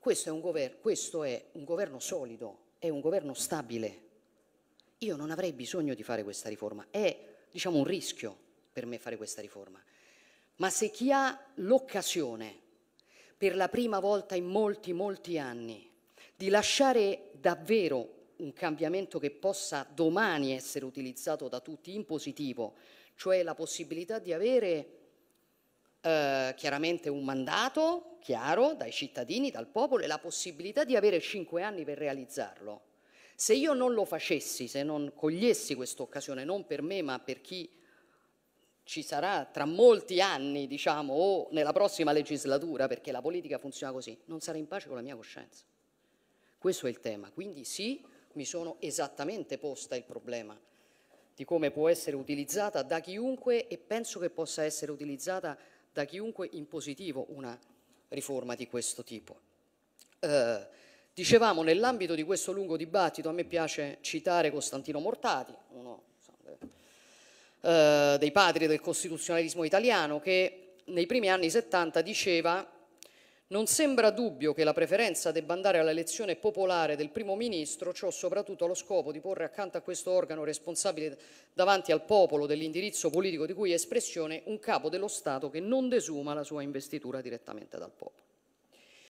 questo è, governo, questo è un governo solido, è un governo stabile. Io non avrei bisogno di fare questa riforma, è diciamo un rischio per me fare questa riforma. Ma se chi ha l'occasione per la prima volta in molti, molti anni di lasciare davvero un cambiamento che possa domani essere utilizzato da tutti in positivo, cioè la possibilità di avere eh, chiaramente un mandato chiaro dai cittadini, dal popolo e la possibilità di avere cinque anni per realizzarlo. Se io non lo facessi, se non cogliessi questa occasione, non per me ma per chi ci sarà tra molti anni, diciamo, o nella prossima legislatura, perché la politica funziona così, non sarei in pace con la mia coscienza. Questo è il tema. Quindi sì, mi sono esattamente posta il problema di come può essere utilizzata da chiunque e penso che possa essere utilizzata da chiunque in positivo una riforma di questo tipo. Eh, dicevamo, nell'ambito di questo lungo dibattito, a me piace citare Costantino Mortati, uno eh, dei padri del costituzionalismo italiano, che nei primi anni 70 diceva non sembra dubbio che la preferenza debba andare all'elezione popolare del primo ministro, ciò soprattutto allo scopo di porre accanto a questo organo responsabile davanti al popolo dell'indirizzo politico di cui è espressione un capo dello Stato che non desuma la sua investitura direttamente dal popolo.